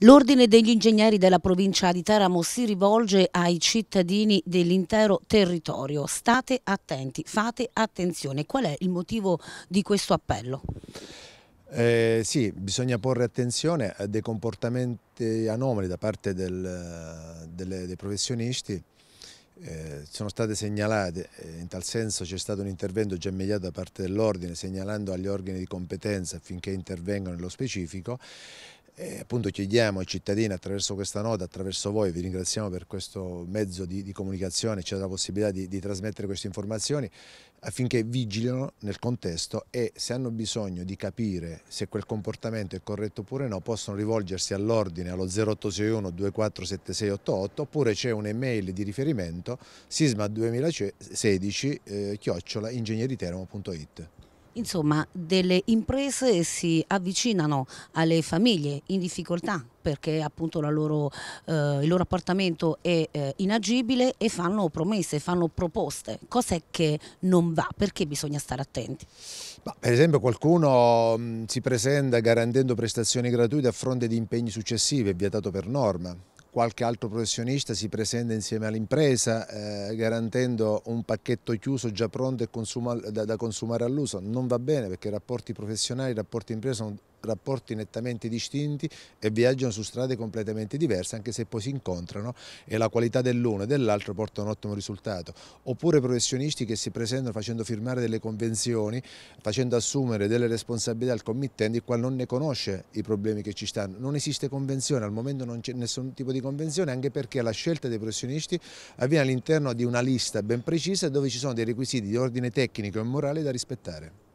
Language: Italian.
L'Ordine degli Ingegneri della provincia di Teramo si rivolge ai cittadini dell'intero territorio. State attenti, fate attenzione. Qual è il motivo di questo appello? Eh, sì, bisogna porre attenzione a dei comportamenti anomali da parte del, delle, dei professionisti. Eh, sono state segnalate, eh, in tal senso c'è stato un intervento già immediato da parte dell'Ordine segnalando agli organi di competenza affinché intervengano nello specifico e eh, appunto chiediamo ai cittadini attraverso questa nota, attraverso voi, vi ringraziamo per questo mezzo di, di comunicazione, c'è la possibilità di, di, trasmettere queste informazioni affinché vigilino nel contesto e se hanno bisogno di capire se quel comportamento è corretto oppure no possono rivolgersi all'ordine allo 0861 247688 oppure c'è un'email di riferimento sisma2016 eh, chiocciola ingegnieritermo.it. Insomma, delle imprese si avvicinano alle famiglie in difficoltà perché appunto loro, eh, il loro appartamento è eh, inagibile e fanno promesse, fanno proposte. Cos'è che non va? Perché bisogna stare attenti? Ma, per esempio qualcuno mh, si presenta garantendo prestazioni gratuite a fronte di impegni successivi, è vietato per norma qualche altro professionista si presenta insieme all'impresa eh, garantendo un pacchetto chiuso già pronto e consuma, da, da, consumare all'uso. Non va bene perché i rapporti professionali i rapporti impresa sono rapporti nettamente distinti e viaggiano su strade completamente diverse anche se poi si incontrano e la qualità dell'uno e dell'altro porta un ottimo risultato. Oppure professionisti che si presentano facendo firmare delle convenzioni, facendo assumere delle responsabilità al committente il quale non ne conosce i problemi che ci stanno. Non esiste convenzione, al momento non c'è nessun tipo di convenzione anche perché la scelta dei professionisti avviene all'interno di una lista ben precisa dove ci sono dei requisiti di ordine tecnico e morale da rispettare.